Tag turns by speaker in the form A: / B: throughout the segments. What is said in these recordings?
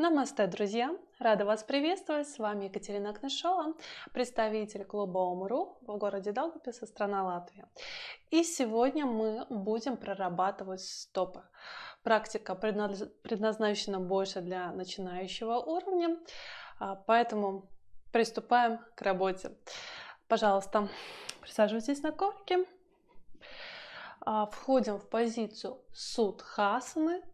A: Намасте, друзья! Рада вас приветствовать! С вами Екатерина Кнышова, представитель клуба ОМРУ в городе Долгописа, страна Латвия. И сегодня мы будем прорабатывать стопы. Практика предназначена больше для начинающего уровня, а, поэтому приступаем к работе. Пожалуйста, присаживайтесь на коврике. А, входим в позицию Судхасаны –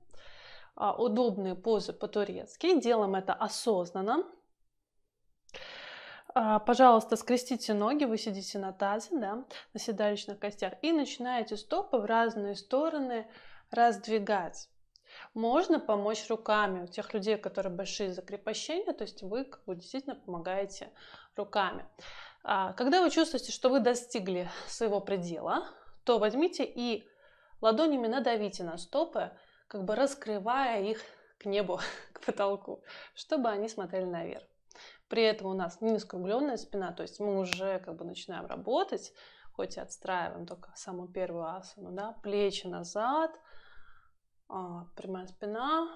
A: а, удобные позы по-турецки. Делаем это осознанно. А, пожалуйста, скрестите ноги, вы сидите на тазе, да, на седалищных костях, и начинаете стопы в разные стороны раздвигать. Можно помочь руками у тех людей, которые большие закрепощения, то есть вы как бы действительно помогаете руками. А, когда вы чувствуете, что вы достигли своего предела, то возьмите и ладонями надавите на стопы как бы раскрывая их к небу, к потолку, чтобы они смотрели наверх. При этом у нас не скругленная спина, то есть мы уже как бы начинаем работать, хоть и отстраиваем только самую первую асану, да, плечи назад, а, прямая спина,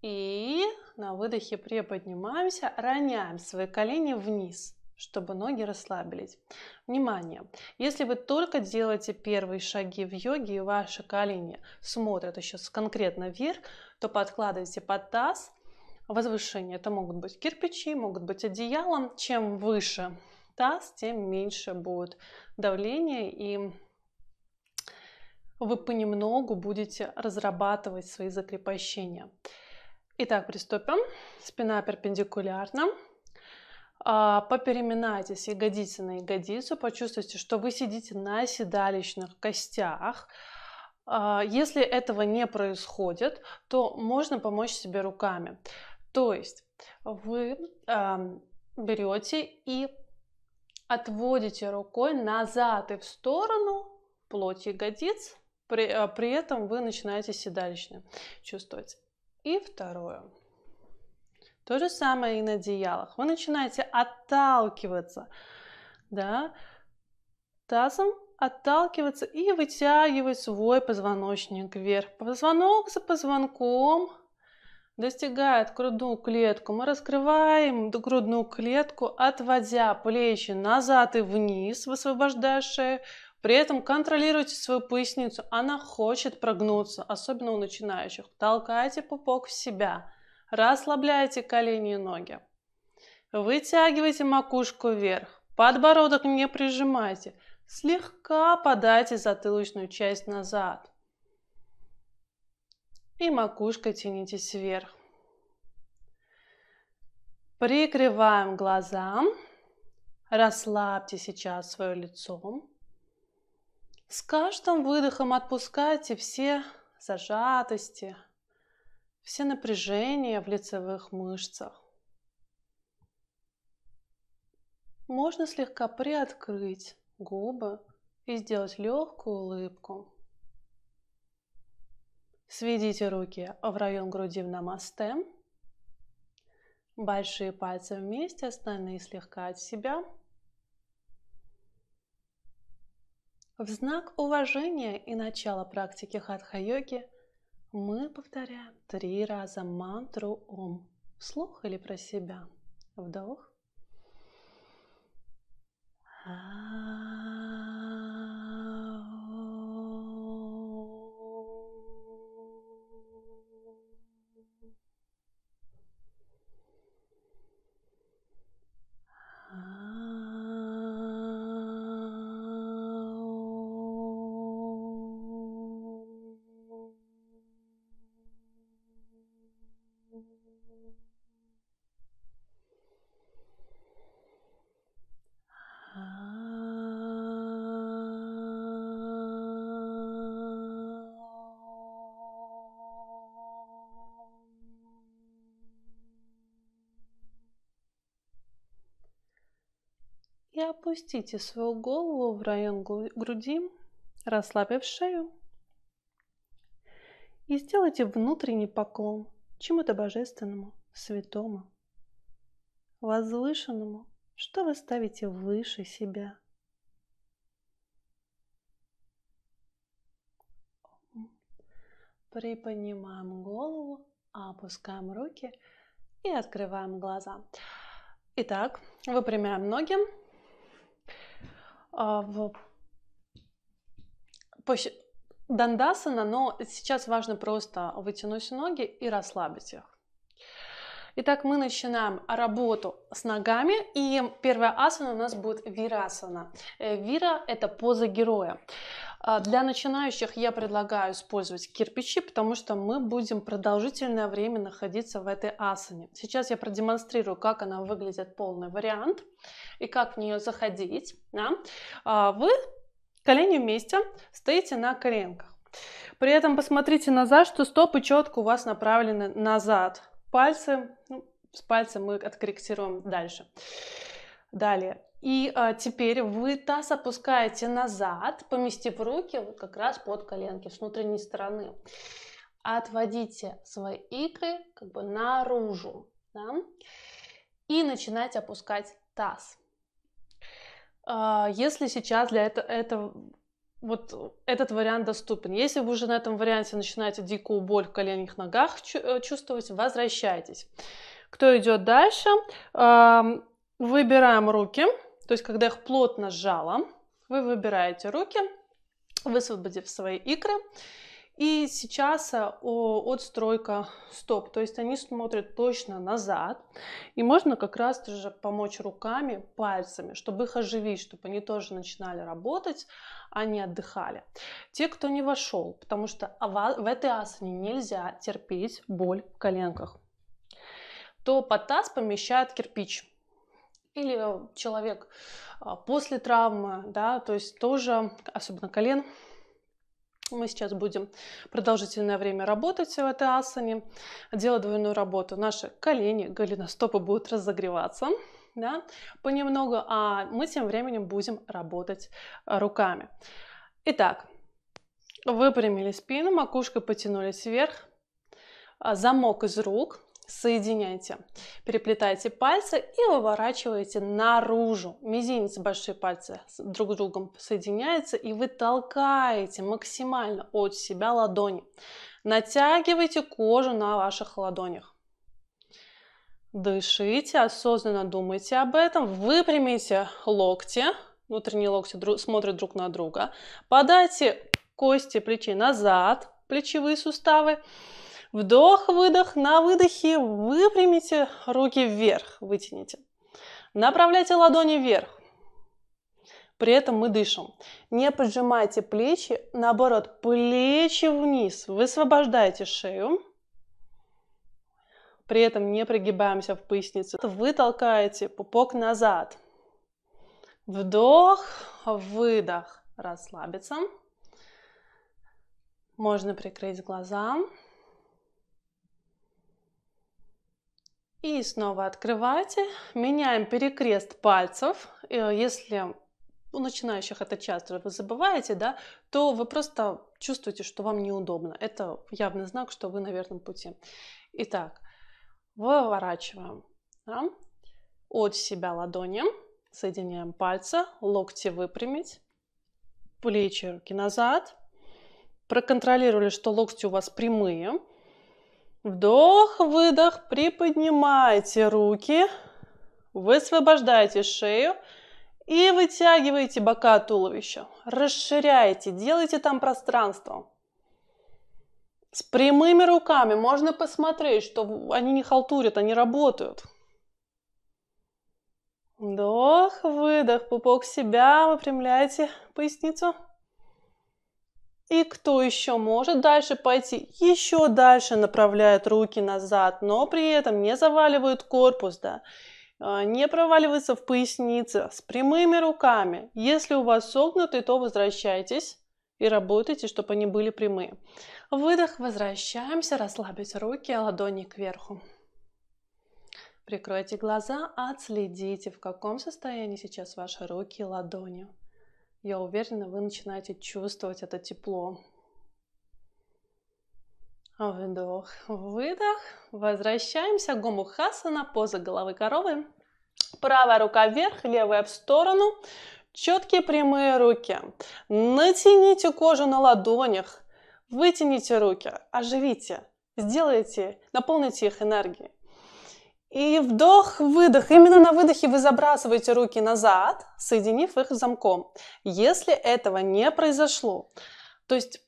A: и на выдохе приподнимаемся, роняем свои колени вниз – чтобы ноги расслабились. Внимание! Если вы только делаете первые шаги в йоге и ваши колени смотрят еще конкретно вверх, то подкладывайте под таз возвышение. Это могут быть кирпичи, могут быть одеялом. Чем выше таз, тем меньше будет давление и вы понемногу будете разрабатывать свои закрепощения. Итак, приступим. Спина перпендикулярна. А, попереминайтесь ягодицы на ягодицу, почувствуйте, что вы сидите на седалищных костях. А, если этого не происходит, то можно помочь себе руками. То есть вы берете и отводите рукой назад и в сторону плоть ягодиц, при, а, при этом вы начинаете седалищно чувствовать. И второе. То же самое и на одеялах. Вы начинаете отталкиваться, да, тазом отталкиваться и вытягивать свой позвоночник вверх. Позвонок за позвонком достигает грудную клетку. Мы раскрываем грудную клетку, отводя плечи назад и вниз, высвобождая шею. При этом контролируйте свою поясницу. Она хочет прогнуться, особенно у начинающих. Толкайте пупок в себя. Расслабляйте колени и ноги. Вытягивайте макушку вверх. Подбородок не прижимайте. Слегка подайте затылочную часть назад. И макушкой тянитесь вверх. Прикрываем глаза. Расслабьте сейчас свое лицо. С каждым выдохом отпускайте все зажатости, все напряжения в лицевых мышцах. Можно слегка приоткрыть губы и сделать легкую улыбку. Сведите руки в район груди в намасте. Большие пальцы вместе, остальные слегка от себя. В знак уважения и начала практики хатха-йоги – мы повторяем три раза мантру Ом. Вслух или про себя. Вдох. А-а-а. Опустите свою голову в район груди, расслабив шею. И сделайте внутренний поклон чему-то божественному, святому, возвышенному, что вы ставите выше себя. Приподнимаем голову, опускаем руки и открываем глаза. Итак, выпрямляем ноги, а, в дандасана, но сейчас важно просто вытянуть ноги и расслабить их. Итак, мы начинаем работу с ногами, и первая асана у нас будет вирасана. Э, вира – это поза героя. А, для начинающих я предлагаю использовать кирпичи, потому что мы будем продолжительное время находиться в этой асане. Сейчас я продемонстрирую, как она выглядит полный вариант и как в нее заходить. Да? А, вы колени вместе стоите на коленках. При этом посмотрите назад, что стопы четко у вас направлены назад. Пальцы, ну, с пальцем мы откорректируем дальше. Далее, и а, теперь вы таз опускаете назад, поместив руки вот как раз под коленки с внутренней стороны. Отводите свои икры как бы наружу. Да? И начинайте опускать таз. А, если сейчас для этого, этого вот этот вариант доступен. Если вы уже на этом варианте начинаете дикую боль в коленях ногах э, чувствовать, возвращайтесь. Кто идет дальше? Выбираем руки. То есть, когда их плотно сжала, вы выбираете руки, высвободив свои икры. И сейчас а, отстройка стоп, то есть они смотрят точно назад. И можно как раз же помочь руками, пальцами, чтобы их оживить, чтобы они тоже начинали работать, а не отдыхали. Те, кто не вошел, потому что а, в этой асане нельзя терпеть боль в коленках, то под таз помещают кирпич – или э, человек а, после травмы, да, то есть тоже, особенно колен, мы сейчас будем продолжительное время работать в этой асане, делать двойную работу. Наши колени, голеностопы будут разогреваться да, понемногу, а мы тем временем будем работать руками. Итак, выпрямили спину, макушкой потянулись вверх, а, замок из рук, соединяйте, переплетайте пальцы и выворачивайте наружу. Мизинец и большие пальцы друг с другом соединяются, и вы толкаете максимально от себя ладони. Натягивайте кожу на ваших ладонях. Дышите, осознанно думайте об этом, выпрямите локти, внутренние локти смотрят друг на друга, подайте кости плечи назад, плечевые суставы, Вдох, выдох, на выдохе выпрямите, руки вверх вытяните. Направляйте ладони вверх. При этом мы дышим. Не поджимайте плечи, наоборот, плечи вниз. Высвобождайте шею. При этом не пригибаемся в пояснице. Вы толкаете пупок назад. Вдох, выдох. Расслабиться. Можно прикрыть глаза. И снова открывайте. Меняем перекрест пальцев. Э, если у начинающих это часто вы забываете, да, то вы просто чувствуете, что вам неудобно. Это явный знак, что вы на верном пути. Итак, выворачиваем да, от себя ладони, соединяем пальцы, локти выпрямить, плечи руки назад. Проконтролировали, что локти у вас прямые, Вдох, выдох, приподнимайте руки, высвобождайте шею и вытягивайте бока туловища. Расширяйте, делайте там пространство. С прямыми руками можно посмотреть, что они не халтурят, они работают. Вдох, выдох, пупок себя, выпрямляйте поясницу. И кто еще может дальше пойти? Еще дальше направляют руки назад, но при этом не заваливают корпус, да, а, не проваливаются в пояснице, с прямыми руками. Если у вас согнуты, то возвращайтесь и работайте, чтобы они были прямые. Выдох, возвращаемся, расслабить руки, ладони кверху. Прикройте глаза, отследите, в каком состоянии сейчас ваши руки и ладони. Я уверена, вы начинаете чувствовать это тепло. Вдох, выдох. Возвращаемся. Гомухасана, поза головы коровы. Правая рука вверх, левая в сторону. Четкие прямые руки. Натяните кожу на ладонях. Вытяните руки, оживите, сделайте, наполните их энергией. И вдох-выдох. Именно на выдохе вы забрасываете руки назад, соединив их замком. Если этого не произошло, то есть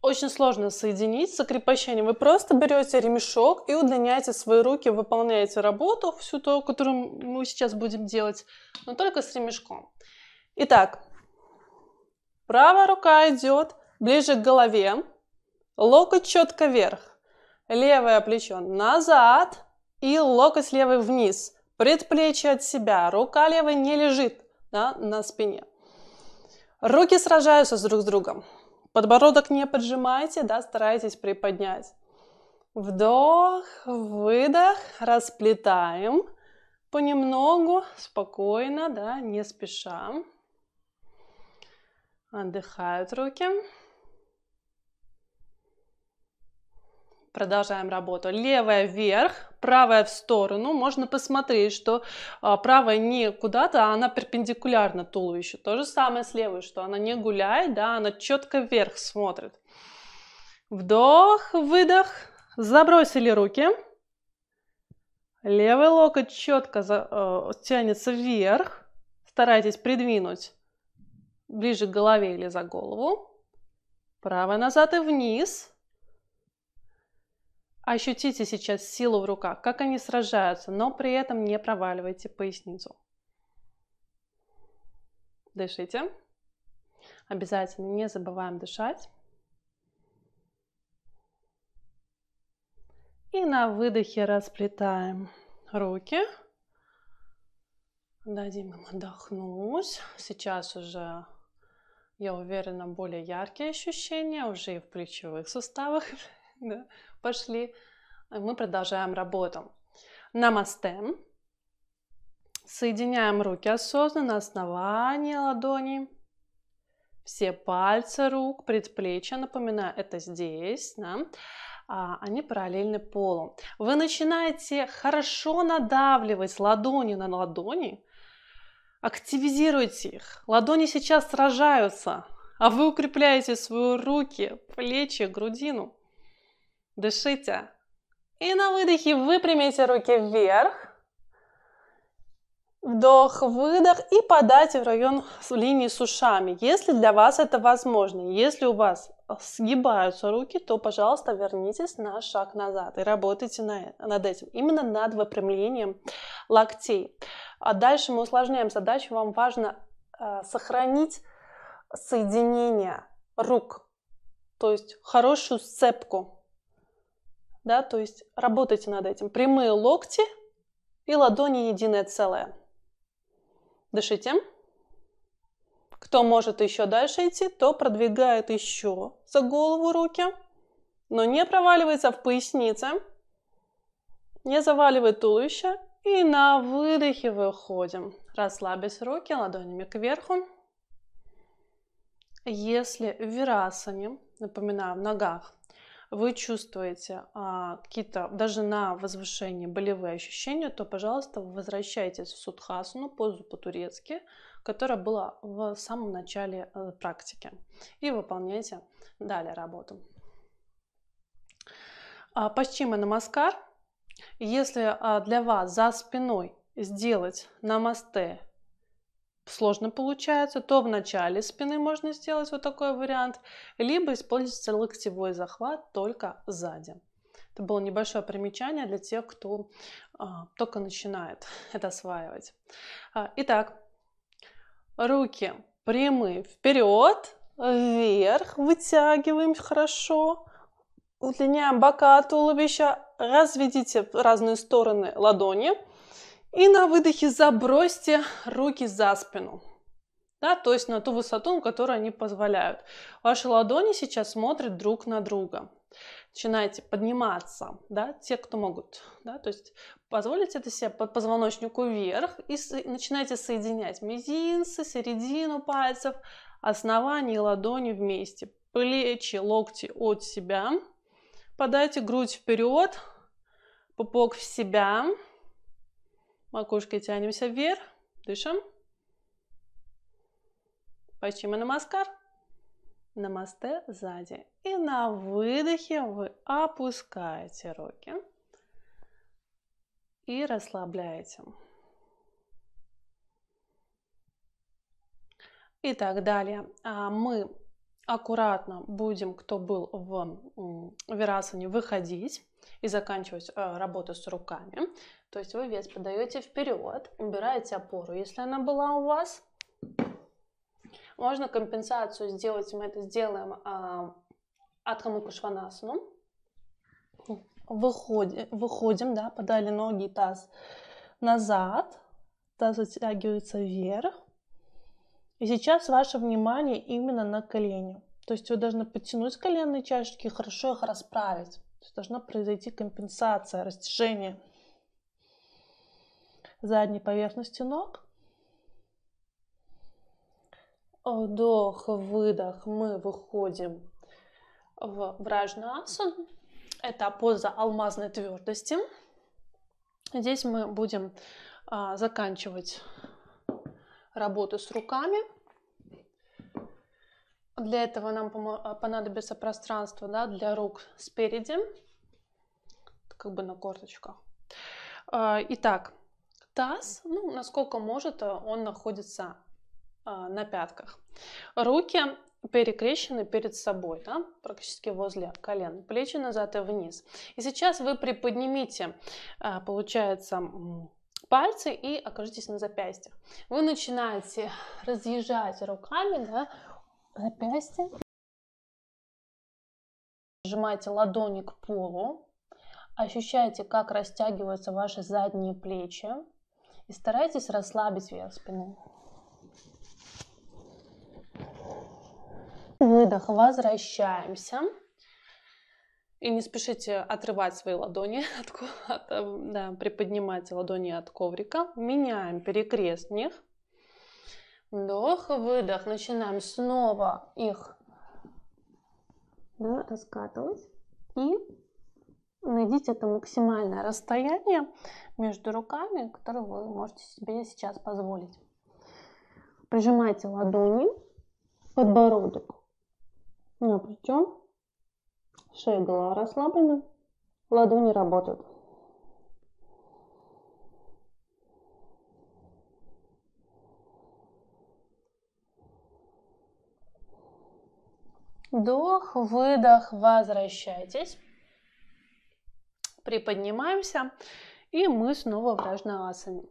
A: очень сложно соединить закрепощение. Вы просто берете ремешок и удлиняете свои руки, выполняете работу, всю ту, которую мы сейчас будем делать, но только с ремешком. Итак, правая рука идет ближе к голове, локоть четко вверх, левое плечо назад – и локоть левый вниз. Предплечье от себя. Рука левая не лежит да, на спине. Руки сражаются с друг с другом. Подбородок не поджимайте, да, старайтесь приподнять. Вдох, выдох, расплетаем понемногу, спокойно, да, не спеша. Отдыхают руки. Продолжаем работу. Левая вверх, правая в сторону. Можно посмотреть, что а, правая не куда-то, а она перпендикулярна туловищу. То же самое с левой, что она не гуляет, да, она четко вверх смотрит. Вдох, выдох. Забросили руки. Левый локоть четко за, э, тянется вверх. Старайтесь придвинуть ближе к голове или за голову. Правая назад и вниз. А ощутите сейчас силу в руках, как они сражаются, но при этом не проваливайте поясницу. Дышите. Обязательно не забываем дышать. И на выдохе расплетаем руки. Дадим им отдохнуть. Сейчас уже, я уверена, более яркие ощущения, уже и в плечевых суставах да, пошли. Мы продолжаем работу. Намасте. Соединяем руки осознанно, основание ладони. Все пальцы рук, предплечья, напоминаю, это здесь, да, а, они параллельны полу. Вы начинаете хорошо надавливать ладони на ладони, активизируйте их. Ладони сейчас сражаются, а вы укрепляете свои руки, плечи, грудину. Дышите. И на выдохе выпрямите руки вверх. Вдох, выдох и подайте в район линии с ушами, если для вас это возможно. Если у вас сгибаются руки, то, пожалуйста, вернитесь на шаг назад и работайте на, э, над этим, именно над выпрямлением локтей. А дальше мы усложняем задачу. Вам важно э, сохранить соединение рук, то есть хорошую сцепку да, то есть работайте над этим. Прямые локти и ладони единое целое. Дышите. Кто может еще дальше идти, то продвигает еще за голову руки, но не проваливается в пояснице, не заваливает туловище и на выдохе выходим. Расслабить руки ладонями кверху. Если в вирасане, напоминаю, в ногах вы чувствуете а, какие-то даже на возвышении болевые ощущения, то, пожалуйста, возвращайтесь в судхасану, позу по-турецки, которая была в самом начале э, практики, и выполняйте далее работу. А, пасчима намаскар. Если а, для вас за спиной сделать намасте сложно получается, то в начале спины можно сделать вот такой вариант, либо используется локтевой захват только сзади. Это было небольшое примечание для тех, кто а, только начинает это осваивать. А, итак, руки прямые вперед, вверх, вытягиваем хорошо, удлиняем бока туловища, разведите в разные стороны ладони, и на выдохе забросьте руки за спину. Да, то есть на ту высоту, на которую они позволяют. Ваши ладони сейчас смотрят друг на друга. Начинайте подниматься, да, те, кто могут, да, то есть позволите это себе под позвоночнику вверх и с... начинайте соединять мизинцы, середину пальцев, основание и ладони вместе, плечи, локти от себя. Подайте грудь вперед, пупок в себя. Макушкой тянемся вверх, дышим. Почему намаскар? Намасте сзади. И на выдохе вы опускаете руки и расслабляете. И так далее. А, мы аккуратно будем, кто был в Верасане, выходить и заканчивать э, работу с руками. То есть вы вес подаете вперед, убираете опору, если она была у вас. Можно компенсацию сделать, мы это сделаем а, от хамуку шванасану. Выходим, выходим, да, подали ноги и таз назад, таз вытягивается вверх. И сейчас ваше внимание именно на колени. То есть вы должны подтянуть коленные чашечки и хорошо их расправить. То есть должна произойти компенсация, растяжение задней поверхности ног. Вдох, выдох. Мы выходим в вражнасану. Это поза алмазной твердости. Здесь мы будем а, заканчивать работу с руками. Для этого нам а, понадобится пространство да, для рук спереди, как бы на корточках. А, итак, Таз, ну, насколько может, э, он находится а, на пятках. Руки перекрещены перед собой, да, практически возле колен, плечи назад и вниз. И сейчас вы приподнимите, а, получается, пальцы и окажетесь на запястьях. Вы начинаете разъезжать руками, да, запястье. Сжимаете ладони к полу, ощущаете, как растягиваются ваши задние плечи. И старайтесь расслабить верх спины. Выдох, возвращаемся. И не спешите отрывать свои ладони, от, от, э, да, приподнимайте ладони от коврика. Меняем перекрестник. Вдох, выдох. Начинаем снова их да, раскатывать. И найдите это максимальное расстояние между руками, которое вы можете себе сейчас позволить. Прижимайте ладони, подбородок напряжен, шея, голова расслаблена, ладони работают. Вдох, выдох, возвращайтесь приподнимаемся, и мы снова в Ражнаасане.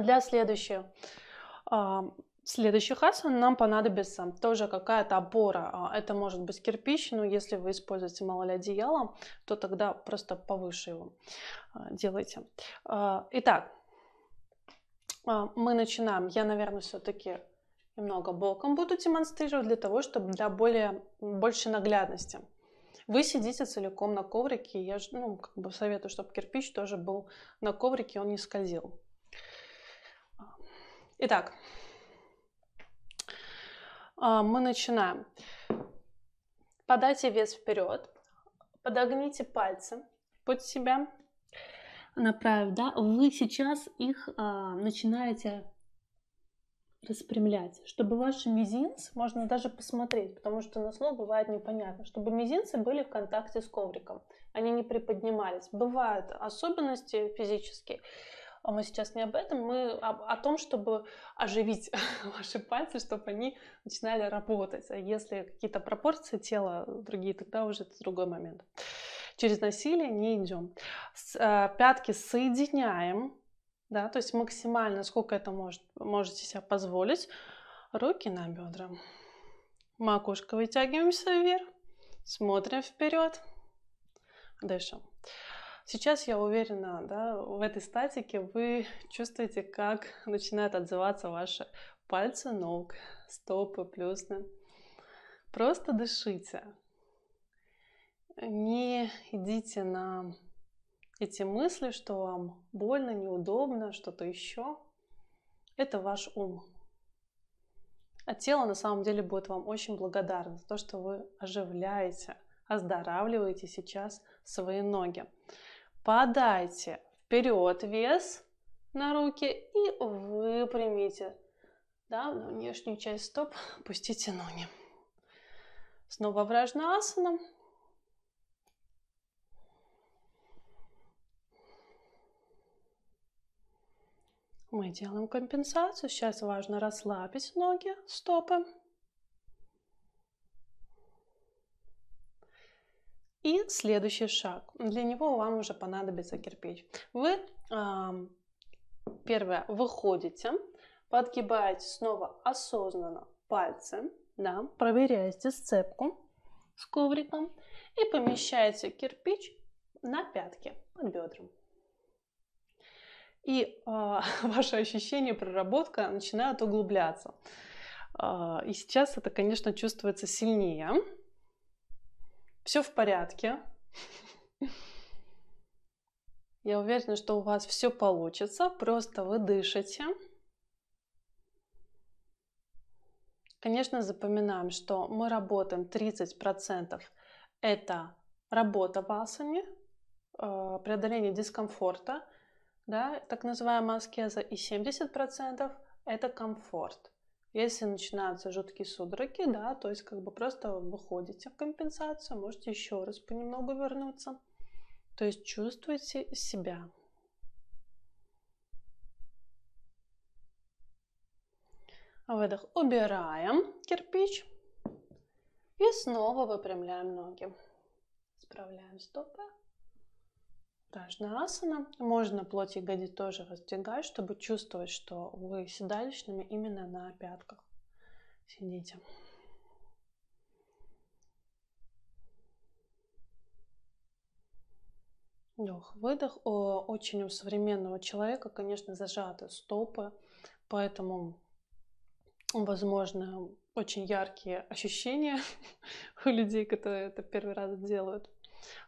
A: Для следующего а, следующих асан нам понадобится тоже какая-то опора. А, это может быть кирпич, но если вы используете малое одеяло, то тогда просто повыше его а, делайте. Итак, мы начинаем. Я, наверное, все-таки немного боком буду демонстрировать для того, чтобы для более, большей наглядности. Вы сидите целиком на коврике. Я ну, как бы советую, чтобы кирпич тоже был на коврике, он не скользил. Итак, а, мы начинаем. Подайте вес вперед, подогните пальцы под себя, направив, да, вы сейчас их а, начинаете распрямлять, чтобы ваши мизинцы, можно даже посмотреть, потому что на слов бывает непонятно, чтобы мизинцы были в контакте с ковриком, они не приподнимались. Бывают особенности физические, А мы сейчас не об этом, мы о, о том, чтобы оживить ваши пальцы, чтобы они начинали работать. А если какие-то пропорции тела другие, тогда уже это другой момент. Через насилие не идем. С, э, пятки соединяем да, то есть максимально, сколько это может, можете себе позволить, руки на бедра. Макушка вытягиваемся вверх, смотрим вперед, дышим. Сейчас, я уверена, да, в этой статике вы чувствуете, как начинают отзываться ваши пальцы ног, стопы, плюсны. Просто дышите. Не идите на эти мысли, что вам больно, неудобно, что-то еще, это ваш ум. А тело на самом деле будет вам очень благодарно за то, что вы оживляете, оздоравливаете сейчас свои ноги. Подайте вперед вес на руки и выпрямите да, внешнюю часть стоп, опустите ноги. Снова вражна асана. Мы делаем компенсацию. Сейчас важно расслабить ноги, стопы. И следующий шаг. Для него вам уже понадобится кирпич. Вы первое выходите, подгибаете снова осознанно пальцы, да, проверяете сцепку с ковриком и помещаете кирпич на пятки под бедром и э, ваши ощущения, проработка начинают углубляться. Э, и сейчас это, конечно, чувствуется сильнее. Все в порядке. Я уверена, что у вас все получится. Просто вы дышите. Конечно, запоминаем, что мы работаем 30% это работа в асане, а, преодоление дискомфорта, да, так называемая аскеза, и 70% это комфорт. Если начинаются жуткие судороги, да, то есть как бы просто выходите в компенсацию, можете еще раз понемногу вернуться. То есть чувствуйте себя. Выдох. Убираем кирпич. И снова выпрямляем ноги. Справляем стопы. Ажнарасана. Можно плоть ягодиц тоже раздвигать, чтобы чувствовать, что вы седалищными именно на пятках сидите. Вдох-выдох. Очень у современного человека, конечно, зажаты стопы, поэтому, возможно, очень яркие ощущения у людей, которые это первый раз делают.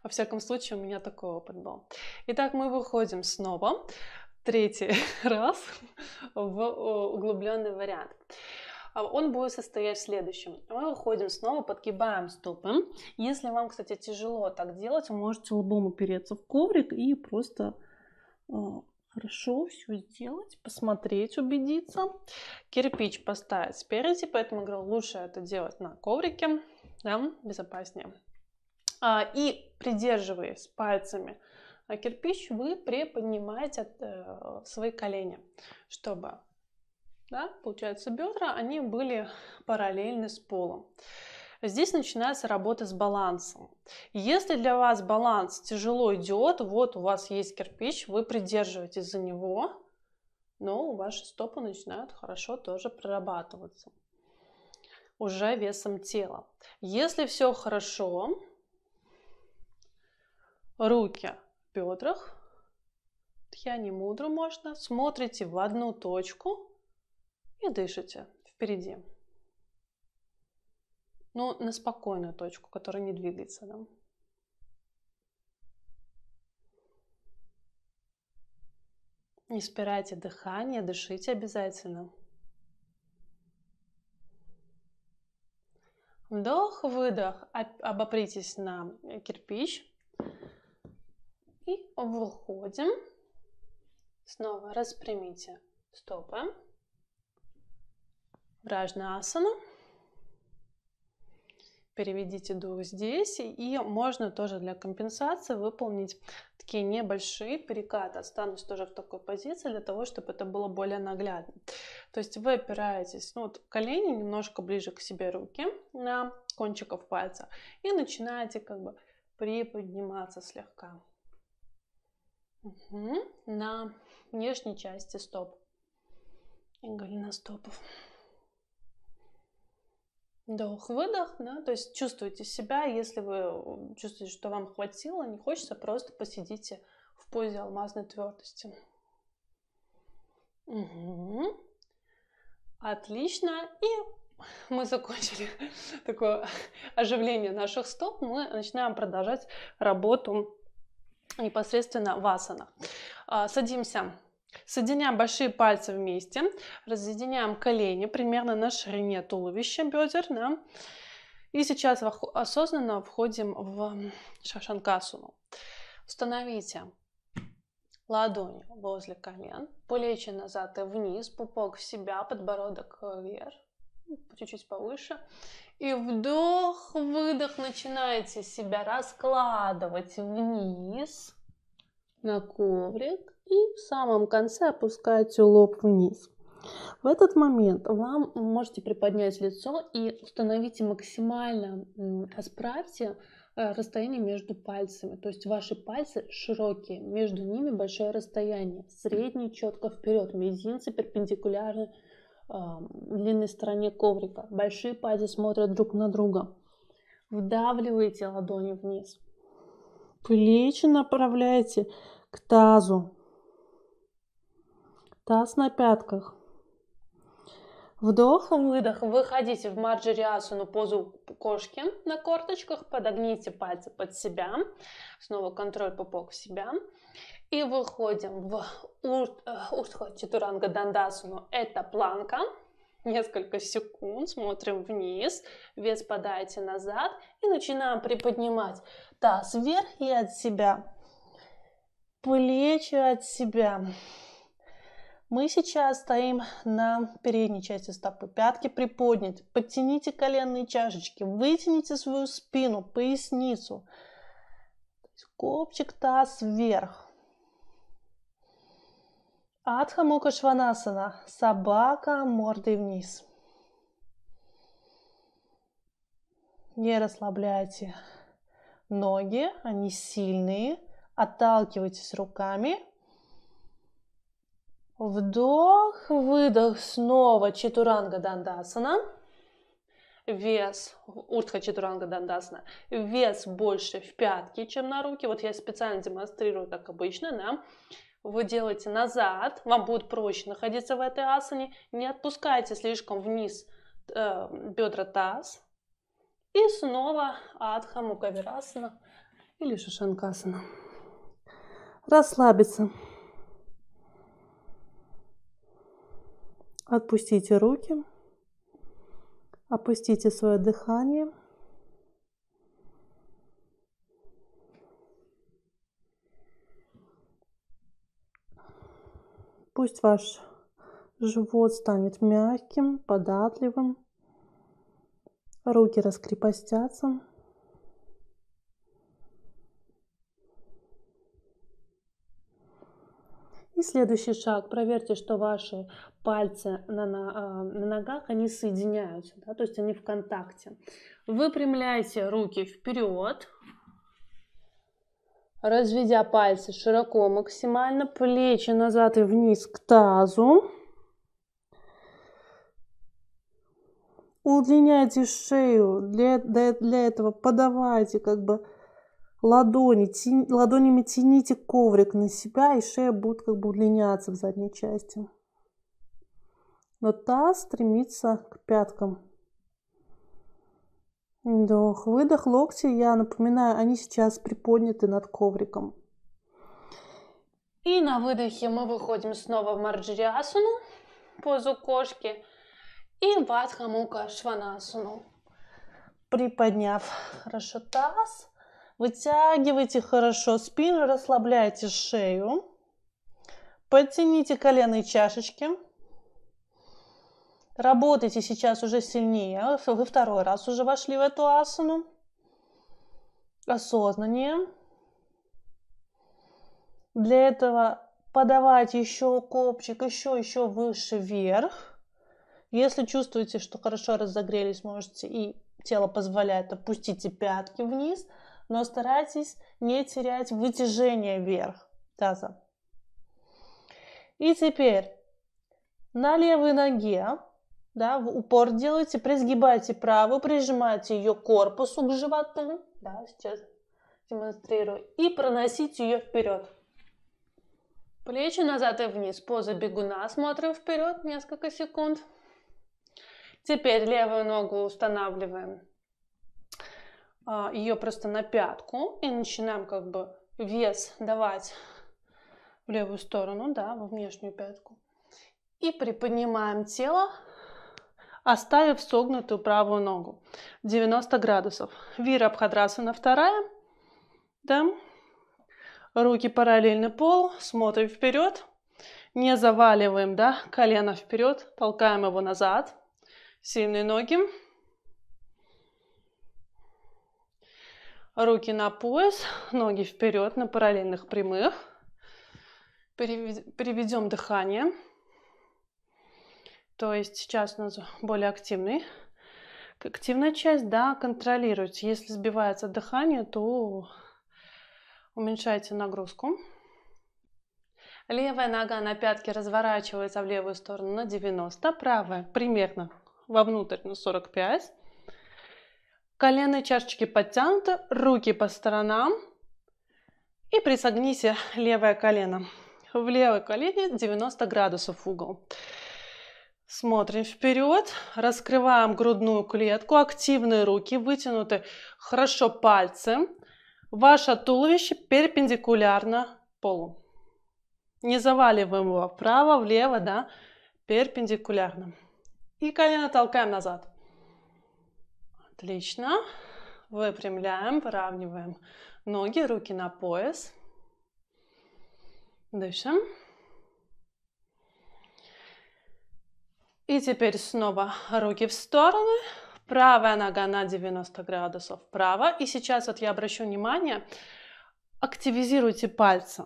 A: Во всяком случае, у меня такой опыт был. Итак, мы выходим снова, третий раз, в углубленный вариант. А он будет состоять в следующем. Мы выходим снова, подгибаем стопы. Если вам, кстати, тяжело так делать, вы можете лбом упереться в коврик и просто а, хорошо все сделать, посмотреть, убедиться. Кирпич поставить спереди, поэтому говорю, лучше это делать на коврике, да, безопаснее. А, и придерживаясь пальцами кирпич, вы приподнимаете э, свои колени, чтобы, да, получается, бедра, они были параллельны с полом. Здесь начинается работа с балансом. Если для вас баланс тяжело идет, вот у вас есть кирпич, вы придерживаетесь за него, но ваши стопы начинают хорошо тоже прорабатываться уже весом тела. Если все хорошо, руки в бедрах, дхьяне мудру можно, смотрите в одну точку и дышите впереди. Ну, на спокойную точку, которая не двигается нам. Не спирайте дыхание, дышите обязательно. Вдох, выдох. Обопритесь на кирпич. И выходим. Снова распрямите стопы. Вражная асана. Переведите дух здесь. И можно тоже для компенсации выполнить такие небольшие перекаты. Останусь тоже в такой позиции для того, чтобы это было более наглядно. То есть вы опираетесь, ну вот колени немножко ближе к себе руки на кончиков пальца. И начинаете как бы приподниматься слегка. На внешней части стоп. Голина стопов. Вдох-выдох, да, то есть чувствуете себя, если вы чувствуете, что вам хватило, не хочется, просто посидите в позе алмазной твердости. Угу. Отлично. И мы закончили такое оживление наших стоп. Мы начинаем продолжать работу непосредственно в асанах. А, садимся Соединяем большие пальцы вместе, разъединяем колени примерно на ширине туловища бедер. Да? И сейчас осознанно входим в шашанкасуну. Установите ладони возле колен, плечи назад и вниз, пупок в себя, подбородок вверх, чуть-чуть повыше. И вдох-выдох начинаете себя раскладывать вниз на коврик и в самом конце опускаете лоб вниз. В этот момент вам можете приподнять лицо и установите максимально, расправьте э, расстояние между пальцами. То есть ваши пальцы широкие, между ними большое расстояние. Средний четко вперед, мизинцы перпендикулярны длинной стороне коврика. Большие пальцы смотрят друг на друга. Вдавливаете ладони вниз. Плечи направляете к тазу. Таз на пятках. Вдох, выдох. Выходите в марджариасану, позу кошки на корточках. Подогните пальцы под себя. Снова контроль попок в себя. И выходим в э, Устха-Чатуранга Дандасану. Это планка. Несколько секунд смотрим вниз, вес подаете назад и начинаем приподнимать таз вверх и от себя. Плечи от себя. Мы сейчас стоим на передней части стопы. Пятки приподняты. Подтяните коленные чашечки. Вытяните свою спину, поясницу. Копчик таз вверх. Адха Мука Шванасана. Собака мордой вниз. Не расслабляйте ноги, они сильные. Отталкивайтесь руками. Вдох, выдох, снова Четуранга Дандасана. Вес, Ультха Четуранга Дандасана, вес больше в пятки, чем на руки. Вот я специально демонстрирую, как обычно, да вы делаете назад, вам будет проще находиться в этой асане, не отпускайте слишком вниз э, бедра таз. И снова Адха Мукавирасана или Шишанкасана. Расслабиться. Отпустите руки. Опустите свое дыхание. Пусть ваш живот станет мягким, податливым. Руки раскрепостятся. И следующий шаг. Проверьте, что ваши пальцы на, на, а, на ногах, они соединяются, да, то есть они в контакте. Выпрямляйте руки вперед, разведя пальцы широко, максимально плечи назад и вниз к тазу. Удлиняйте шею, для, для этого подавайте как бы ладони, тя, ладонями тяните коврик на себя, и шея будет как бы удлиняться в задней части. Но таз стремится к пяткам. Вдох, выдох, локти, я напоминаю, они сейчас приподняты над ковриком. И на выдохе мы выходим снова в Марджириасану, позу кошки, и Ватхамука Шванасану. Приподняв хорошо таз, вытягивайте хорошо спину, расслабляйте шею, подтяните коленные чашечки – Работайте сейчас уже сильнее. Вы второй раз уже вошли в эту асану. Осознание. Для этого подавать еще копчик, еще, еще выше вверх. Если чувствуете, что хорошо разогрелись, можете и тело позволяет, опустите пятки вниз, но старайтесь не терять вытяжение вверх таза. И теперь на левой ноге да, в упор делаете, призгибаете правую, прижимаете ее корпусу, к животу, да, сейчас демонстрирую, и проносите ее вперед. Плечи назад и вниз, поза бегуна, смотрим вперед несколько секунд. Теперь левую ногу устанавливаем а, ее просто на пятку и начинаем как бы вес давать в левую сторону, да, во внешнюю пятку. И приподнимаем тело, оставив согнутую правую ногу 90 градусов. Вира Бхадрасана вторая. Да. Руки параллельны полу, смотрим вперед. Не заваливаем, да, колено вперед, толкаем его назад. Сильные ноги. Руки на пояс, ноги вперед на параллельных прямых. Переведем дыхание. То есть сейчас у нас более активный активная часть, да, контролируйте. Если сбивается дыхание, то уменьшайте нагрузку. Левая нога на пятке разворачивается в левую сторону на 90, правая примерно вовнутрь на 45. Коленные чашечки подтянуты, руки по сторонам. И присогните левое колено. В левое колено 90 градусов угол. Смотрим вперед, раскрываем грудную клетку, активные руки вытянуты хорошо пальцы, Ваше туловище перпендикулярно полу. Не заваливаем его вправо, влево, да, перпендикулярно. И колено толкаем назад. Отлично. Выпрямляем, выравниваем ноги, руки на пояс. Дышим. И теперь снова руки в стороны. Правая нога на 90 градусов вправо. И сейчас вот я обращу внимание, активизируйте пальцы.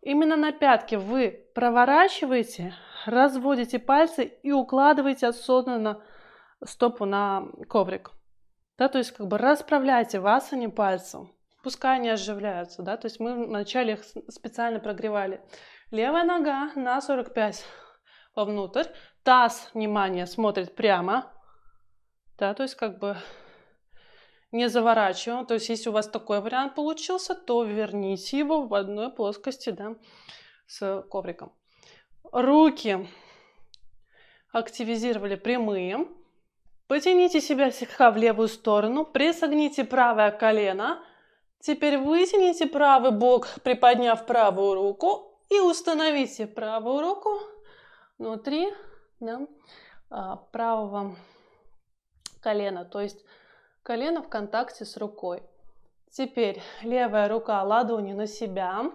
A: Именно на пятке вы проворачиваете, разводите пальцы и укладываете осознанно стопу на коврик. Да, то есть как бы расправляйте вас, а не пальцы. Пускай они оживляются, да, то есть мы вначале их специально прогревали. Левая нога на 45 вовнутрь, Таз, внимание, смотрит прямо. Да, то есть как бы не заворачиваем. То есть если у вас такой вариант получился, то верните его в одной плоскости да, с ковриком. Руки активизировали прямые. Потяните себя слегка в левую сторону, присогните правое колено. Теперь вытяните правый бок, приподняв правую руку и установите правую руку внутри да, а, правого колена, то есть колено в контакте с рукой. Теперь левая рука ладони на себя.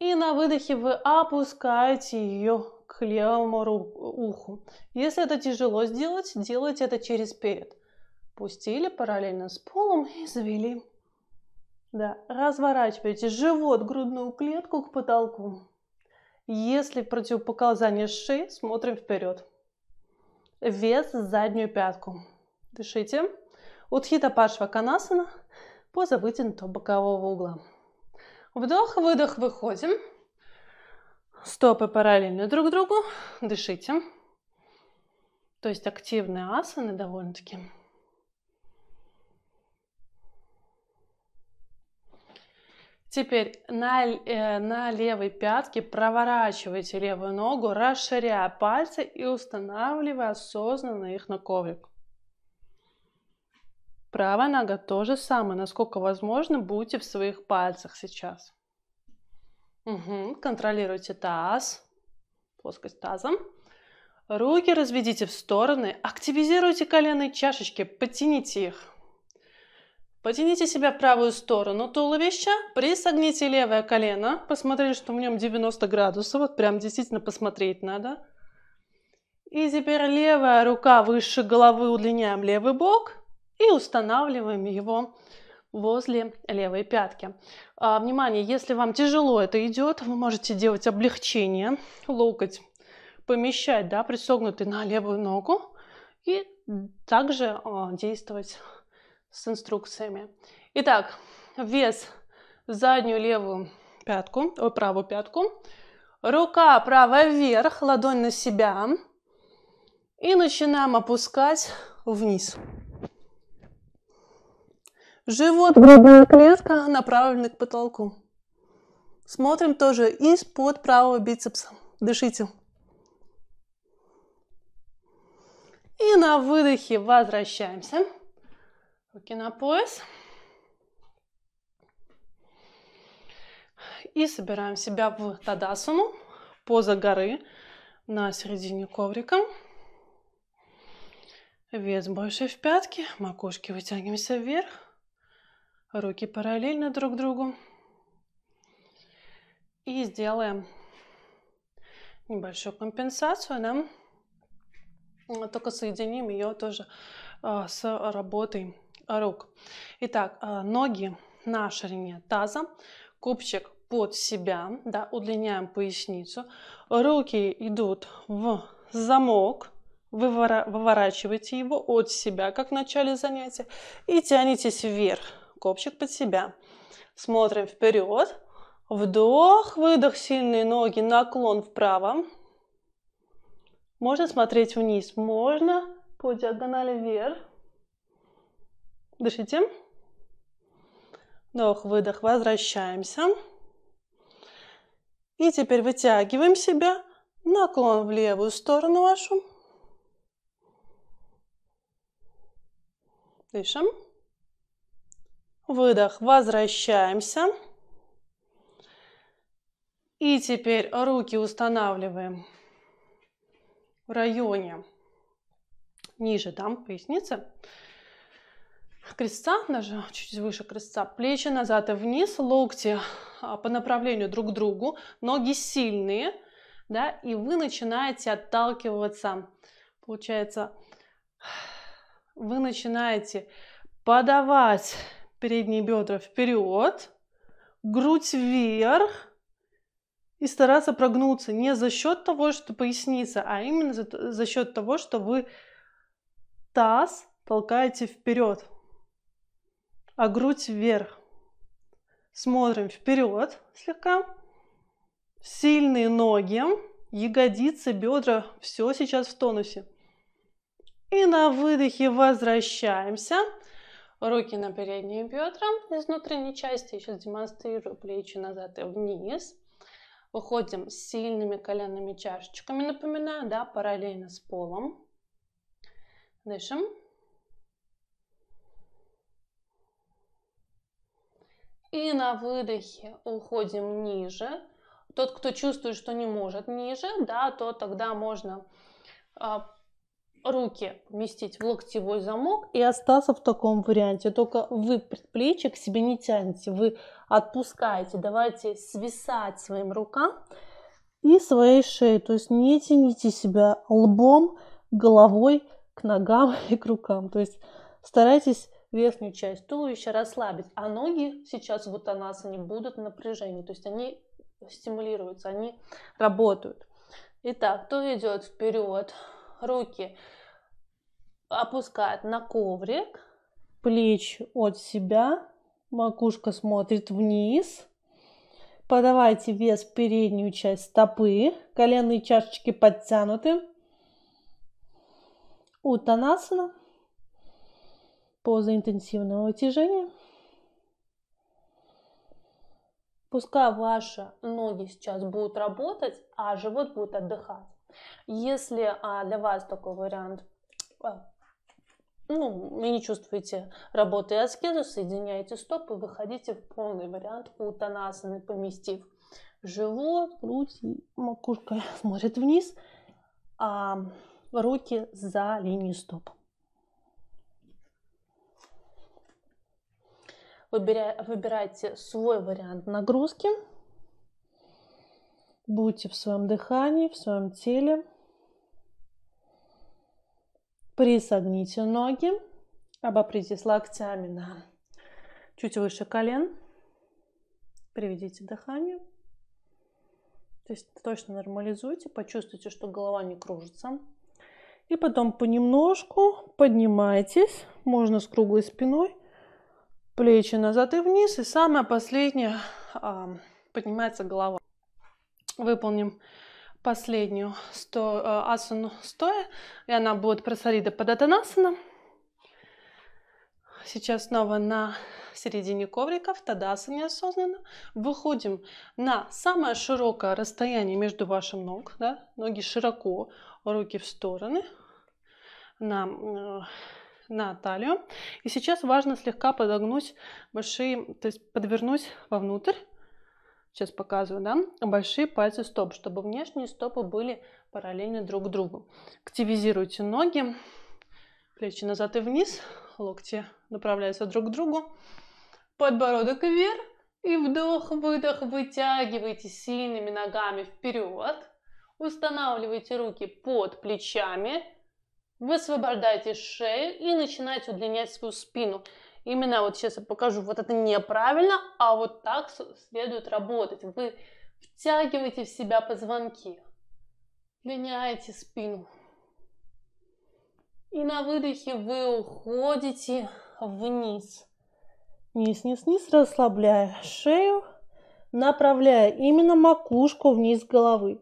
A: И на выдохе вы опускаете ее к левому уху. Если это тяжело сделать, делайте это через перед. Пустили параллельно с полом и завели. Да, разворачивайте живот, грудную клетку к потолку. Если противопоказание шеи, смотрим вперед. Вес заднюю пятку. Дышите. Утхита Пашва Канасана. Поза вытянутого бокового угла. Вдох, выдох, выходим. Стопы параллельны друг другу. Дышите. То есть активные асаны довольно-таки. Теперь на, э, на левой пятке проворачивайте левую ногу, расширяя пальцы и устанавливая осознанно их на коврик. Правая нога то же самое, насколько возможно, будьте в своих пальцах сейчас. Угу. Контролируйте таз, плоскость тазом. Руки разведите в стороны, активизируйте коленные чашечки, подтяните их. Потяните себя в правую сторону туловища, присогните левое колено, посмотрели, что в нем 90 градусов, вот прям действительно посмотреть надо. И теперь левая рука выше головы, удлиняем левый бок и устанавливаем его возле левой пятки. А, внимание, если вам тяжело это идет, вы можете делать облегчение, локоть помещать, да, присогнутый на левую ногу и также а, действовать с инструкциями. Итак, вес в заднюю левую пятку, о, правую пятку. Рука правая вверх, ладонь на себя. И начинаем опускать вниз. Живот, грудная клетка направлены к потолку. Смотрим тоже из-под правого бицепса. Дышите. И на выдохе возвращаемся. Руки на пояс. И собираем себя в тадасану, поза горы на середине коврика. Вес больше в пятки, макушки вытягиваемся вверх, руки параллельно друг другу. И сделаем небольшую компенсацию, да? А, только соединим ее тоже а, с работой рук. Итак, э, ноги на ширине таза, копчик под себя, да, удлиняем поясницу. Руки идут в замок, выворачивайте его от себя, как в начале занятия, и тянитесь вверх, копчик под себя. Смотрим вперед, вдох, выдох, сильные ноги, наклон вправо. Можно смотреть вниз, можно по диагонали вверх. Дышите. Вдох, выдох, возвращаемся. И теперь вытягиваем себя, наклон в левую сторону вашу. Дышим. Выдох, возвращаемся. И теперь руки устанавливаем в районе ниже там поясницы крестца, даже чуть выше крестца, плечи назад и вниз, локти а, по направлению друг к другу, ноги сильные, да, и вы начинаете отталкиваться. Получается, вы начинаете подавать передние бедра вперед, грудь вверх, и стараться прогнуться не за счет того, что поясница, а именно за, за счет того, что вы таз толкаете вперед а грудь вверх. Смотрим вперед слегка. Сильные ноги, ягодицы, бедра, все сейчас в тонусе. И на выдохе возвращаемся. Руки на передние бедра, из внутренней части. сейчас демонстрирую плечи назад и вниз. Выходим с сильными коленными чашечками, напоминаю, да, параллельно с полом. Дышим. И на выдохе уходим ниже. Тот, кто чувствует, что не может ниже, да, то тогда можно а, руки вместить в локтевой замок и остаться в таком варианте. Только вы предплечье к себе не тянете, вы отпускаете, давайте свисать своим рукам и своей шеей. То есть не тяните себя лбом, головой к ногам и к рукам. То есть старайтесь верхнюю часть туловища расслабить, а ноги сейчас вот у нас они будут в напряжении, то есть они стимулируются, они работают. Итак, кто идет вперед, руки опускает на коврик, плечи от себя, макушка смотрит вниз. Подавайте вес в переднюю часть стопы, коленные чашечки подтянуты. Утанасана поза интенсивного тяжения. Пускай ваши ноги сейчас будут работать, а живот будет отдыхать. Если а, для вас такой вариант, а, ну, вы не чувствуете работы аскезы, соединяйте стопы, выходите в полный вариант утанасаны, поместив живот, грудь и макушка смотрят вниз, а руки за линию стоп. выбирай, выбирайте свой вариант нагрузки. Будьте в своем дыхании, в своем теле. Присогните ноги, обопритесь локтями на чуть выше колен. Приведите дыхание. То есть точно нормализуйте, почувствуйте, что голова не кружится. И потом понемножку поднимайтесь, можно с круглой спиной, плечи назад и вниз. И самое последнее, поднимается голова. Выполним последнюю сто, э, асану стоя, и она будет просарида под атанасана. Сейчас снова на середине коврика, в тадасане осознанно. Выходим на самое широкое расстояние между вашим ног. Да? Ноги широко, руки в стороны. На э, на талию. И сейчас важно слегка подогнуть большие, то есть подвернуть вовнутрь. Сейчас показываю, да? Большие пальцы стоп, чтобы внешние стопы были параллельны друг другу. Активизируйте ноги, плечи назад и вниз, локти направляются друг к другу. Подбородок вверх и вдох-выдох вытягивайте сильными ногами вперед. Устанавливайте руки под плечами, Высвобождайте шею и начинайте удлинять свою спину. Именно вот сейчас я покажу, вот это неправильно, а вот так следует работать. Вы втягиваете в себя позвонки, удлиняете спину. И на выдохе вы уходите вниз. Вниз, вниз, вниз, расслабляя шею, направляя именно макушку вниз головы.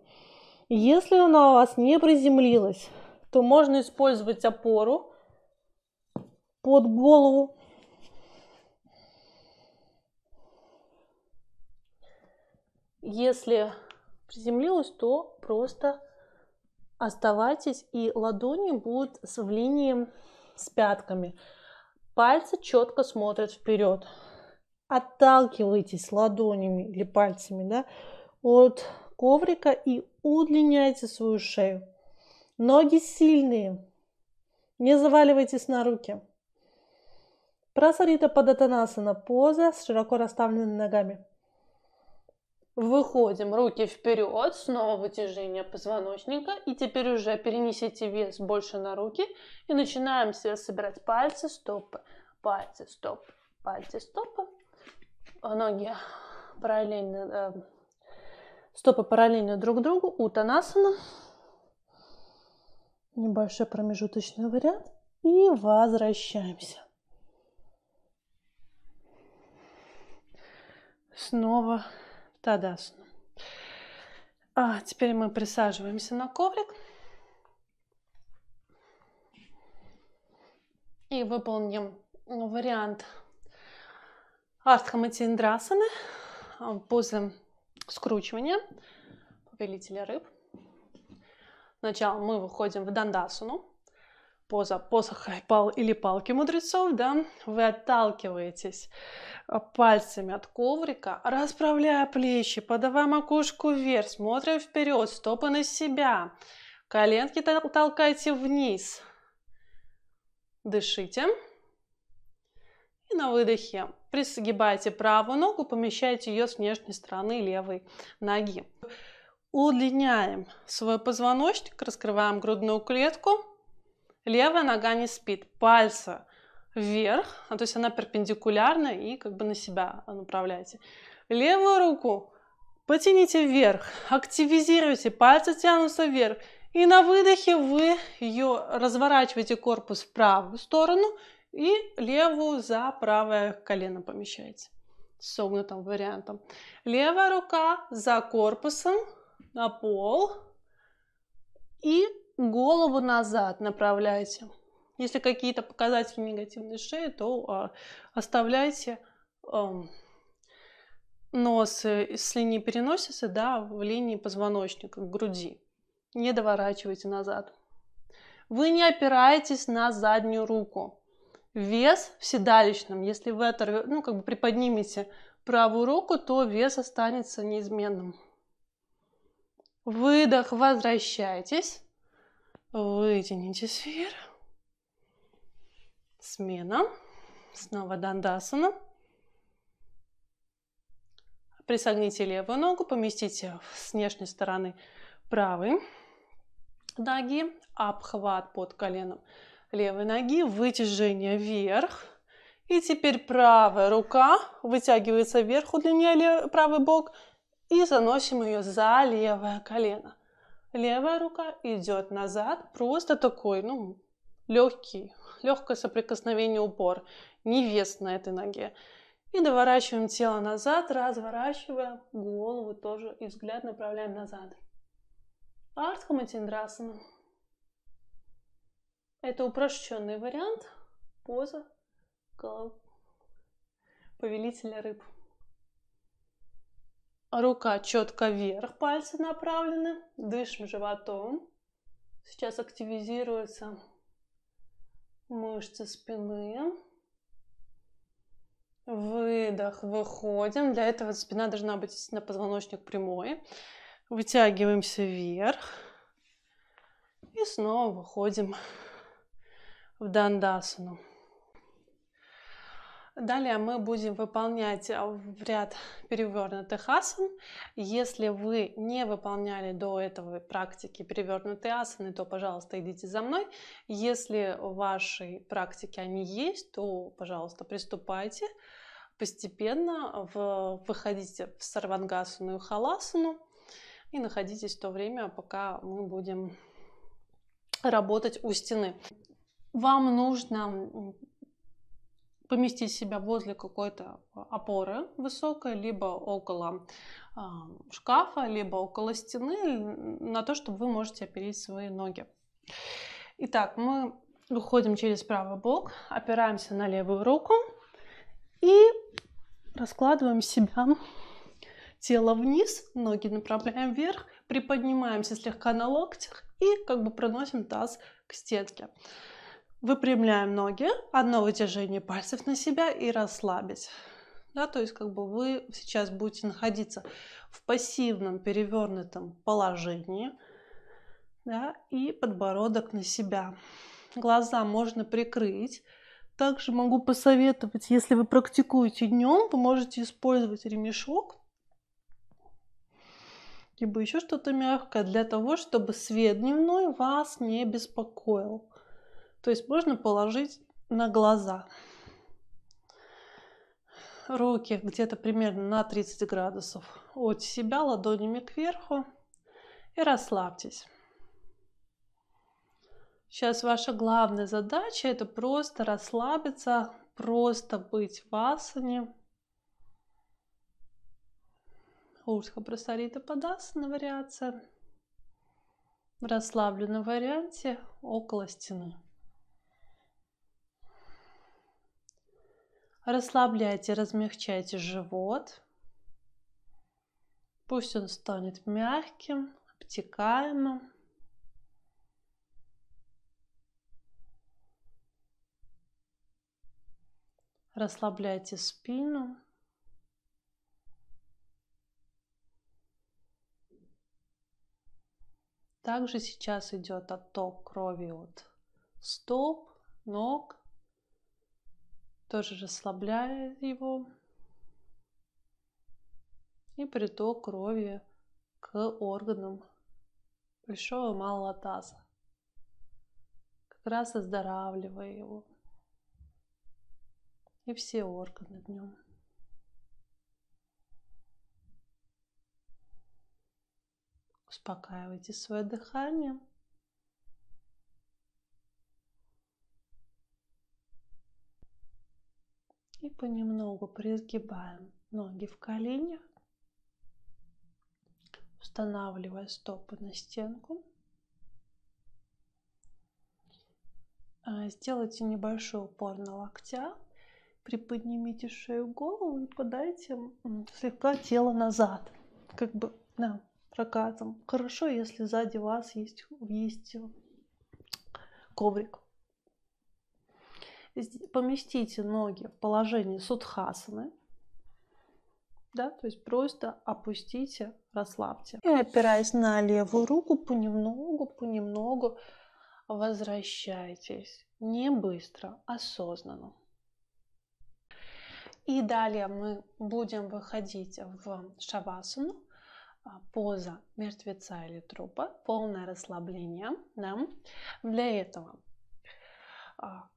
A: Если она у вас не приземлилась, то можно использовать опору под голову. Если приземлилась, то просто оставайтесь, и ладони будут в линии с пятками. Пальцы четко смотрят вперед. Отталкивайтесь ладонями или пальцами да, от коврика и удлиняйте свою шею. Ноги сильные. Не заваливайтесь на руки. Прасарита Падатанасана. Поза с широко расставленными ногами. Выходим, руки вперед, снова вытяжение позвоночника. И теперь уже перенесите вес больше на руки. И начинаем все собирать пальцы, стопы, пальцы, стоп, пальцы, стопы. А ноги параллельно, э, стопы параллельно друг другу. Утанасана небольшой промежуточный вариант и возвращаемся. Снова Тадасану. А теперь мы присаживаемся на коврик. И выполним вариант Ардхаматиндрасаны, а, после скручивания повелителя рыб – Сначала мы выходим в Дандасуну. поза посоха пал или палки мудрецов, да, вы отталкиваетесь э, пальцами от коврика, расправляя плечи, подавая макушку вверх, смотрим вперед, стопы на себя, коленки тол толкайте вниз, дышите. И на выдохе присгибайте правую ногу, помещайте ее с внешней стороны левой ноги. Удлиняем свой позвоночник, раскрываем грудную клетку. Левая нога не спит. Пальцы вверх, а то есть она перпендикулярна и как бы на себя направляете. Левую руку потяните вверх, активизируйте, пальцы тянутся вверх. И на выдохе вы ее разворачиваете корпус в правую сторону и левую за правое колено помещаете согнутым вариантом. Левая рука за корпусом, на пол и голову назад направляйте. Если какие-то показатели негативной шеи, то а, оставляйте нос э, с линии переносицы да, в линии позвоночника, к груди. Не доворачивайте назад. Вы не опираетесь на заднюю руку. Вес в седалищном. Если вы оторв... ну, как бы приподнимете правую руку, то вес останется неизменным. Выдох, возвращайтесь. Вытянитесь вверх. Смена. Снова дандасана. Присогните левую ногу, поместите с внешней стороны правой ноги, обхват под коленом левой ноги, вытяжение вверх. И теперь правая рука вытягивается вверх, удлиняя правый бок – и заносим ее за левое колено. Левая рука идет назад, просто такой, ну, легкий, легкое соприкосновение упор, не вес на этой ноге. И доворачиваем тело назад, разворачивая голову тоже и взгляд направляем назад. Ардхаматиндрасана. Это упрощенный вариант поза повелителя рыб. Рука четко вверх, пальцы направлены. Дышим животом. Сейчас активизируются мышцы спины. Выдох, выходим. Для этого спина должна быть, на позвоночник прямой. Вытягиваемся вверх. И снова выходим в дандасану. Далее мы будем выполнять э, в ряд перевернутых асан. Если вы не выполняли до этого практики перевернутые асаны, то, пожалуйста, идите за мной. Если в вашей практике они есть, то, пожалуйста, приступайте. Постепенно в, выходите в сарвангасану и халасану и находитесь в то время, пока мы будем работать у стены. Вам нужно поместить себя возле какой-то а, опоры высокой, либо около э, шкафа, либо около стены, на то, чтобы вы можете опереть свои ноги. Итак, мы выходим через правый бок, опираемся на левую руку и раскладываем себя тело вниз, ноги направляем вверх, приподнимаемся слегка на локтях и как бы проносим таз к стенке. Выпрямляем ноги, одно вытяжение пальцев на себя и расслабить. Да, то есть как бы вы сейчас будете находиться в пассивном перевернутом положении да, и подбородок на себя. Глаза можно прикрыть. Также могу посоветовать, если вы практикуете днем, вы можете использовать ремешок, либо еще что-то мягкое для того, чтобы свет дневной вас не беспокоил. То есть можно положить на глаза. Руки где-то примерно на 30 градусов от себя, ладонями кверху. И расслабьтесь. Сейчас ваша главная задача это просто расслабиться, просто быть в асане. Ушка просарита подасана вариация. В расслабленном варианте около стены. Расслабляйте, размягчайте живот. Пусть он станет мягким, обтекаемым. Расслабляйте спину. Также сейчас идет отток крови от стоп, ног тоже расслабляет его. И приток крови к органам большого и малого таза. Как раз оздоравливая его. И все органы в нем. Успокаивайте свое дыхание. и понемногу призгибаем ноги в коленях, устанавливая стопы на стенку. А, сделайте небольшой упор на локтя, приподнимите шею, голову и подайте слегка тело назад, как бы да, прокатом. Хорошо, если сзади вас есть, есть э, коврик поместите ноги в положение судхасаны, да, то есть просто опустите, расслабьте. И опираясь на левую руку, понемногу, понемногу возвращайтесь. Не быстро, осознанно. И далее мы будем выходить в шавасану, а, поза мертвеца или трупа, полное расслабление. Да? Для этого а,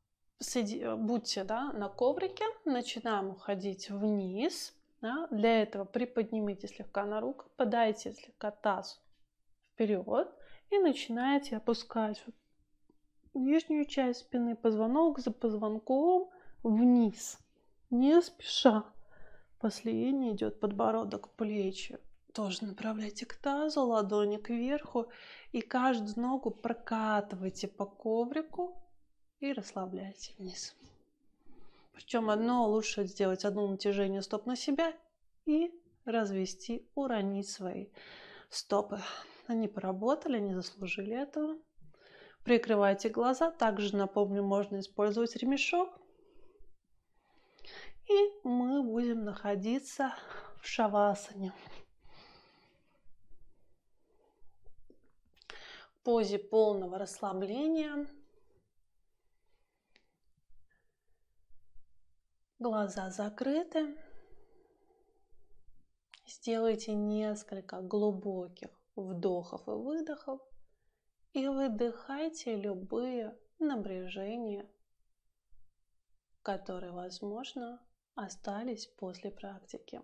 A: Э, будьте да, на коврике, начинаем уходить вниз. Да. Для этого приподнимите слегка на руку, подайте слегка таз вперед и начинаете опускать нижнюю часть спины, позвонок за позвонком вниз, не спеша. Последний идет подбородок, плечи. Тоже направляйте к тазу, ладони кверху и каждую ногу прокатывайте по коврику и расслабляете вниз. Причем одно лучше сделать одно натяжение стоп на себя и развести, уронить свои стопы. Они поработали, не заслужили этого. Прикрывайте глаза. Также, напомню, можно использовать ремешок. И мы будем находиться в шавасане. В позе полного расслабления – Глаза закрыты. Сделайте несколько глубоких вдохов и выдохов и выдыхайте любые напряжения, которые, возможно, остались после практики.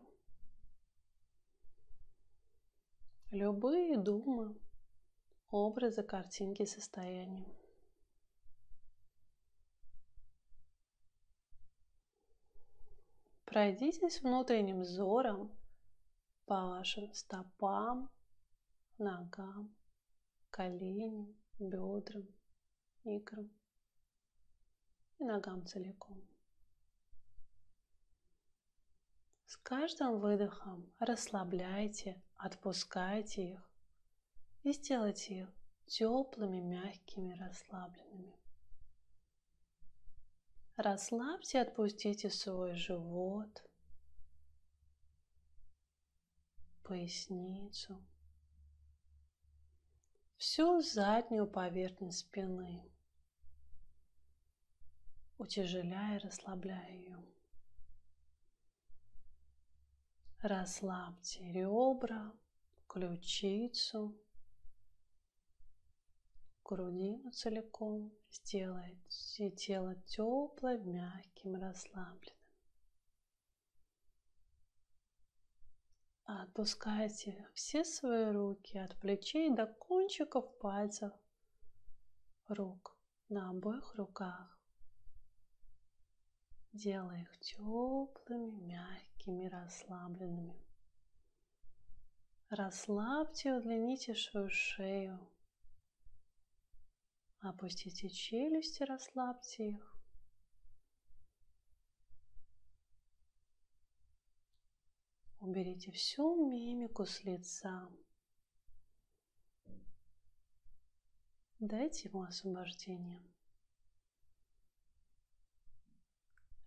A: Любые думы, образы, картинки, состояния. Пройдитесь внутренним взором по вашим стопам, ногам, коленям, бедрам, икрам и ногам целиком. С каждым выдохом расслабляйте, отпускайте их и сделайте их теплыми, мягкими, расслабленными. Расслабьте, отпустите свой живот, поясницу, всю заднюю поверхность спины, утяжеляя и расслабляя ее. Расслабьте ребра, ключицу, грудину целиком, сделайте тело теплым, мягким, расслабленным. Отпускайте все свои руки от плечей до кончиков пальцев рук на обоих руках, делая их теплыми, мягкими, расслабленными. Расслабьте удлините свою шею, Опустите челюсти, расслабьте их. Уберите всю мимику с лица. Дайте ему освобождение.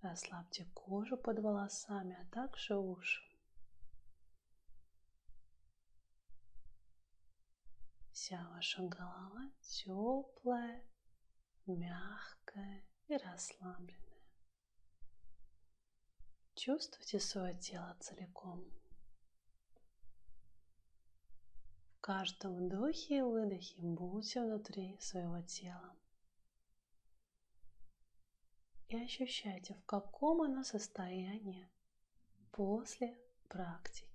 A: Расслабьте кожу под волосами, а также уши. Вся ваша голова теплая, мягкая и расслабленная. Чувствуйте свое тело целиком. В каждом вдохе и выдохе будьте внутри своего тела. И ощущайте, в каком оно состоянии после практики.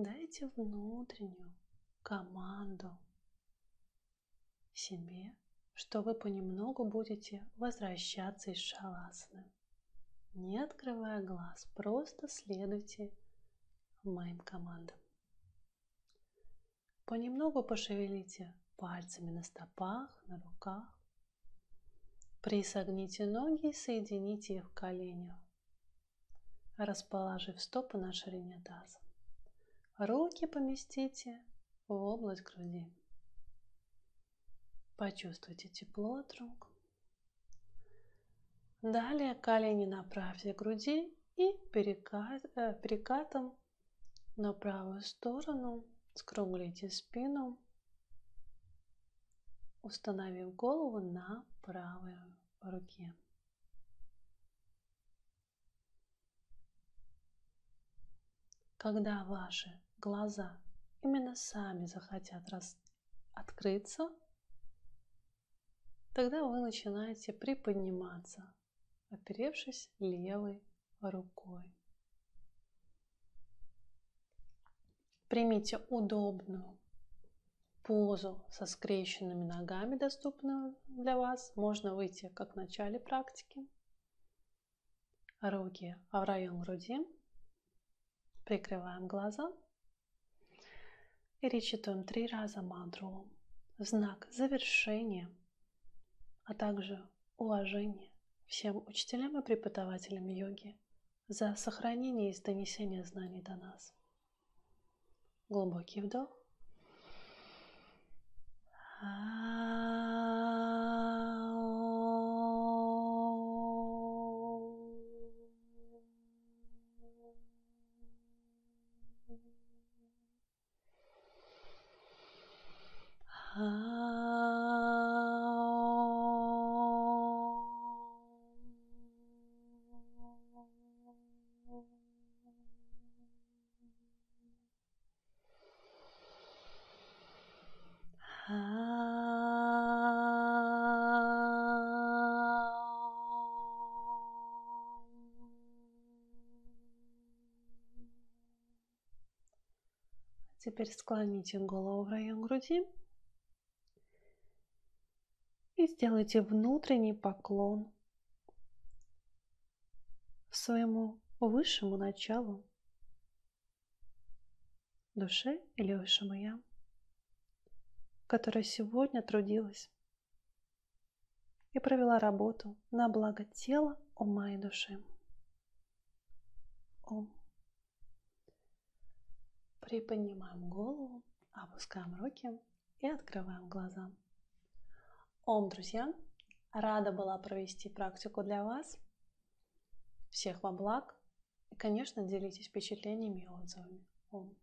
A: Дайте внутреннюю команду себе, что вы понемногу будете возвращаться из шаласны. Не открывая глаз, просто следуйте моим командам. Понемногу пошевелите пальцами на стопах, на руках. Присогните ноги и соедините их в коленях, расположив стопы на ширине таза. Руки поместите в область груди. Почувствуйте тепло от рук. Далее колени направьте к груди и э, перекатом на правую сторону скруглите спину, установив голову на правой руке. Когда ваши глаза именно сами захотят раз открыться, тогда вы начинаете приподниматься, оперевшись левой рукой. Примите удобную позу со скрещенными ногами, доступную для вас. Можно выйти как в начале практики. Руки в район груди. Прикрываем глаза. И речитуем три раза мантру в знак завершения, а также уважения всем учителям и преподавателям йоги за сохранение и донесение знаний до нас. Глубокий вдох. А. Теперь склоните голову в район груди и сделайте внутренний поклон своему высшему началу, душе или высшему я, которая сегодня трудилась и провела работу на благо тела, ума и души. Ом. Приподнимаем голову, опускаем руки и открываем глаза. Ом, друзья! Рада была провести практику для вас. Всех вам благ. И, конечно, делитесь впечатлениями и отзывами. Ом.